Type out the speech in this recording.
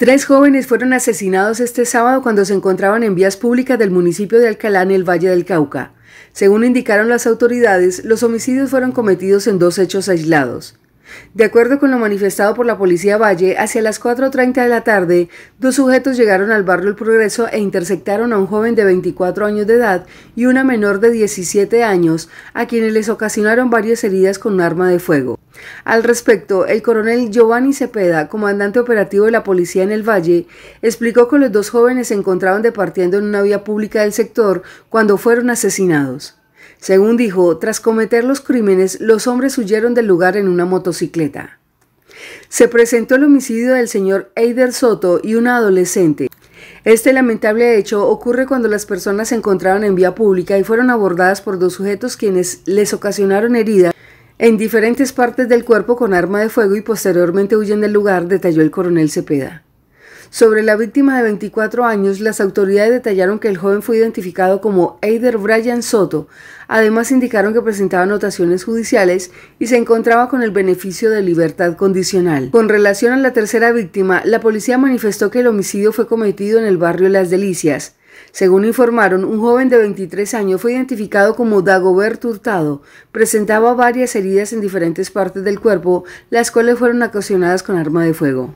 Tres jóvenes fueron asesinados este sábado cuando se encontraban en vías públicas del municipio de Alcalá en el Valle del Cauca. Según indicaron las autoridades, los homicidios fueron cometidos en dos hechos aislados. De acuerdo con lo manifestado por la policía Valle, hacia las 4.30 de la tarde, dos sujetos llegaron al barrio El Progreso e interceptaron a un joven de 24 años de edad y una menor de 17 años, a quienes les ocasionaron varias heridas con un arma de fuego. Al respecto, el coronel Giovanni Cepeda, comandante operativo de la policía en el Valle, explicó que los dos jóvenes se encontraban departiendo en una vía pública del sector cuando fueron asesinados. Según dijo, tras cometer los crímenes, los hombres huyeron del lugar en una motocicleta. Se presentó el homicidio del señor Eider Soto y una adolescente. Este lamentable hecho ocurre cuando las personas se encontraron en vía pública y fueron abordadas por dos sujetos quienes les ocasionaron heridas en diferentes partes del cuerpo con arma de fuego y posteriormente huyen del lugar, detalló el coronel Cepeda. Sobre la víctima de 24 años, las autoridades detallaron que el joven fue identificado como Eider Bryan Soto. Además, indicaron que presentaba anotaciones judiciales y se encontraba con el beneficio de libertad condicional. Con relación a la tercera víctima, la policía manifestó que el homicidio fue cometido en el barrio Las Delicias. Según informaron, un joven de 23 años fue identificado como Dagobert Hurtado. Presentaba varias heridas en diferentes partes del cuerpo, las cuales fueron ocasionadas con arma de fuego.